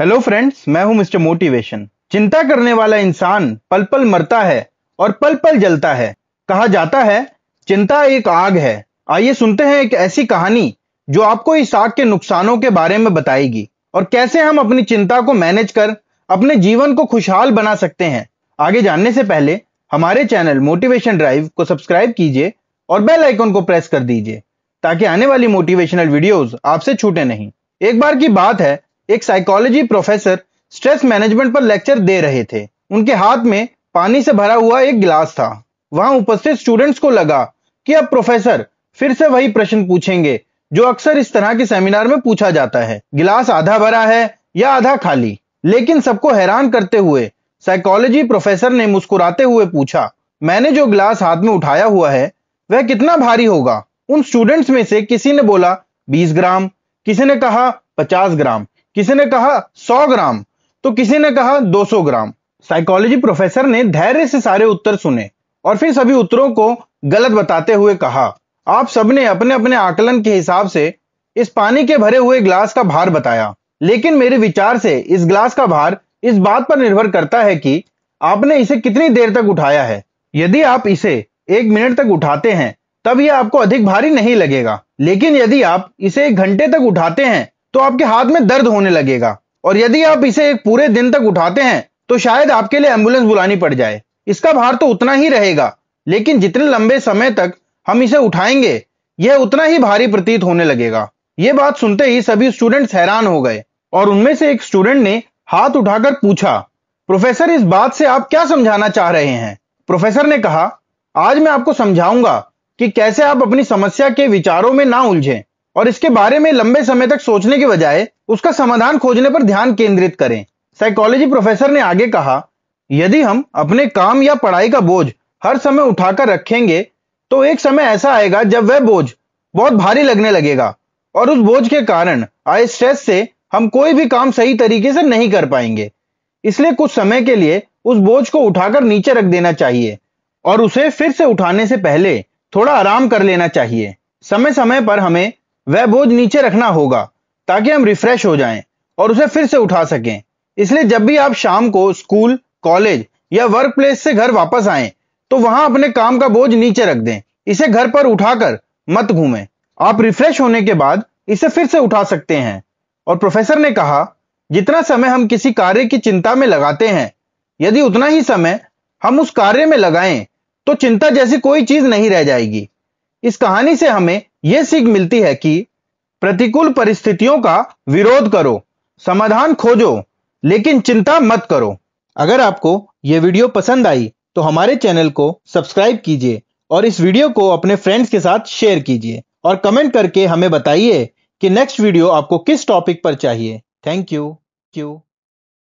hello friends मैं हूं mister motivation चिंता करने वाला इंसान पल पल मरता है और पल पल जलता है कहा जाता है चिंता एक आग है आइए सुनते हैं एक ऐसी कहानी जो आपको इस आग के नुकसानों के बारे में बताएगी और कैसे हम अपनी चिंता को मैनेज कर अपने जीवन को खुशहाल बना सकते हैं आगे जानने से पहले हमारे चैनल मोटिवेशन ड्राइव को सब्सक्राइब कीजिए और बेल आइकन को प्रेस कर दीजिए ताकि आने वाली मोटिवेशनल वीडियोस आपसे छूटे नहीं एक बार की बात है एक साइकोलॉजी प्रोफेसर स्ट्रेस मैनेजमेंट पर लेक्चर दे रहे थे उनके हाथ में पानी से भरा हुआ एक गिलास था वहां उपस्थित स्टूडेंट्स को लगा कि अब प्रोफेसर फिर से वही प्रश्न पूछेंगे जो अक्सर इस तरह के सेमिनार में पूछा जाता है गिलास आधा भरा है या आधा खाली लेकिन सबको हैरान करते हुए साइकोलॉजी प्रोफेसर ने मुस्कुराते हुए पूछा मैंने जो गिलास हाथ में उठाया हुआ है वह कितना भारी होगा उन स्टूडेंट्स में से किसी ने बोला 20 ग्राम किसी ने कहा 50 ग्राम किसी ने कहा 100 ग्राम तो किसी ने कहा 200 ग्राम साइकोलॉजी प्रोफेसर ने धैर्य से सारे उत्तर सुने और फिर सभी उत्तरों को गलत बताते हुए कहा आप सबने अपने अपने आकलन के हिसाब से इस पानी के भरे हुए ग्लास का भार बताया लेकिन मेरे विचार से इस ग्लास का भार इस बात पर निर्भर करता है कि आपने इसे कितनी देर तक उठाया है यदि आप इसे एक मिनट तक उठाते हैं तब यह आपको अधिक भारी नहीं लगेगा लेकिन यदि आप इसे एक घंटे तक उठाते हैं तो आपके हाथ में दर्द होने लगेगा और यदि आप इसे एक पूरे दिन तक उठाते हैं तो शायद आपके लिए एम्बुलेंस बुलानी पड़ जाए इसका भार तो उतना ही रहेगा लेकिन जितने लंबे समय तक हम इसे उठाएंगे यह उतना ही भारी प्रतीत होने लगेगा यह बात सुनते ही सभी स्टूडेंट्स हैरान हो गए और उनमें से एक स्टूडेंट ने हाथ उठाकर पूछा प्रोफेसर इस बात से आप क्या समझाना चाह रहे हैं प्रोफेसर ने कहा आज मैं आपको समझाऊंगा कि कैसे आप अपनी समस्या के विचारों में ना उलझें और इसके बारे में लंबे समय तक सोचने के बजाय उसका समाधान खोजने पर ध्यान केंद्रित करें साइकोलॉजी प्रोफेसर ने आगे कहा यदि हम अपने काम या पढ़ाई का बोझ हर समय उठाकर रखेंगे तो एक समय ऐसा आएगा जब वह बोझ बहुत भारी लगने लगेगा और उस बोझ के कारण आए स्ट्रेस से हम कोई भी काम सही तरीके से नहीं कर पाएंगे इसलिए कुछ समय के लिए उस बोझ को उठाकर नीचे रख देना चाहिए और उसे फिर से उठाने से पहले थोड़ा आराम कर लेना चाहिए समय समय पर हमें वह बोझ नीचे रखना होगा ताकि हम रिफ्रेश हो जाएं और उसे फिर से उठा सकें इसलिए जब भी आप शाम को स्कूल कॉलेज या वर्क प्लेस से घर वापस आए तो वहां अपने काम का बोझ नीचे रख दें इसे घर पर उठाकर मत घूमें आप रिफ्रेश होने के बाद इसे फिर से उठा सकते हैं और प्रोफेसर ने कहा जितना समय हम किसी कार्य की चिंता में लगाते हैं यदि उतना ही समय हम उस कार्य में लगाएं तो चिंता जैसी कोई चीज नहीं रह जाएगी इस कहानी से हमें यह सीख मिलती है कि प्रतिकूल परिस्थितियों का विरोध करो समाधान खोजो लेकिन चिंता मत करो अगर आपको यह वीडियो पसंद आई तो हमारे चैनल को सब्सक्राइब कीजिए और इस वीडियो को अपने फ्रेंड्स के साथ शेयर कीजिए और कमेंट करके हमें बताइए कि नेक्स्ट वीडियो आपको किस टॉपिक पर चाहिए थैंक यू क्यू